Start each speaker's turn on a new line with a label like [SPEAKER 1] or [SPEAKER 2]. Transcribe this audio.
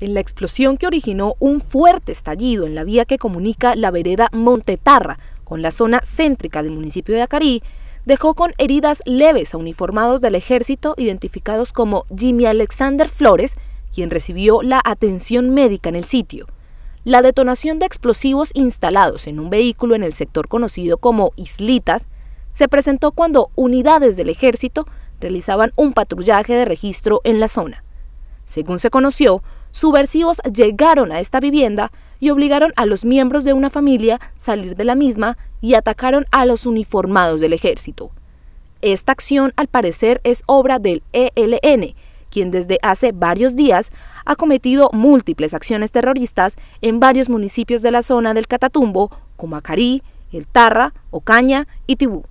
[SPEAKER 1] en la explosión que originó un fuerte estallido en la vía que comunica la vereda Montetarra con la zona céntrica del municipio de Acarí, dejó con heridas leves a uniformados del ejército identificados como Jimmy Alexander Flores, quien recibió la atención médica en el sitio. La detonación de explosivos instalados en un vehículo en el sector conocido como Islitas se presentó cuando unidades del ejército realizaban un patrullaje de registro en la zona. Según se conoció, subversivos llegaron a esta vivienda y obligaron a los miembros de una familia salir de la misma y atacaron a los uniformados del ejército. Esta acción al parecer es obra del ELN, quien desde hace varios días ha cometido múltiples acciones terroristas en varios municipios de la zona del Catatumbo, como Acarí, El Tarra, Ocaña y Tibú.